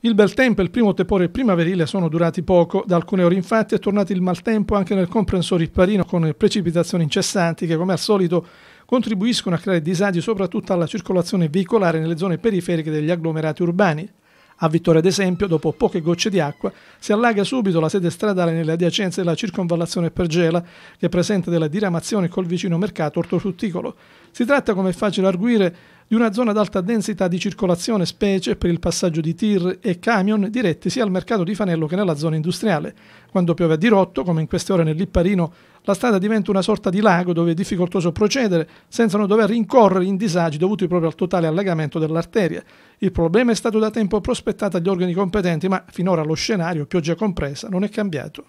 Il bel tempo e il primo tepore primaverile sono durati poco, da alcune ore infatti è tornato il maltempo anche nel comprensorio Ipparino con precipitazioni incessanti che come al solito contribuiscono a creare disagi soprattutto alla circolazione veicolare nelle zone periferiche degli agglomerati urbani. A Vittoria, ad esempio, dopo poche gocce di acqua, si allaga subito la sede stradale nelle adiacenze della circonvallazione Pergela, che presenta della diramazione col vicino mercato ortofrutticolo. Si tratta, come è facile arguire, di una zona ad alta densità di circolazione, specie per il passaggio di tir e camion diretti sia al mercato di Fanello che nella zona industriale. Quando piove a dirotto, come in queste ore nel Lipparino, la strada diventa una sorta di lago dove è difficoltoso procedere senza non dover rincorrere in disagi dovuti proprio al totale allagamento dell'arteria. Il problema è stato da tempo prospettato agli organi competenti, ma finora lo scenario, pioggia compresa, non è cambiato.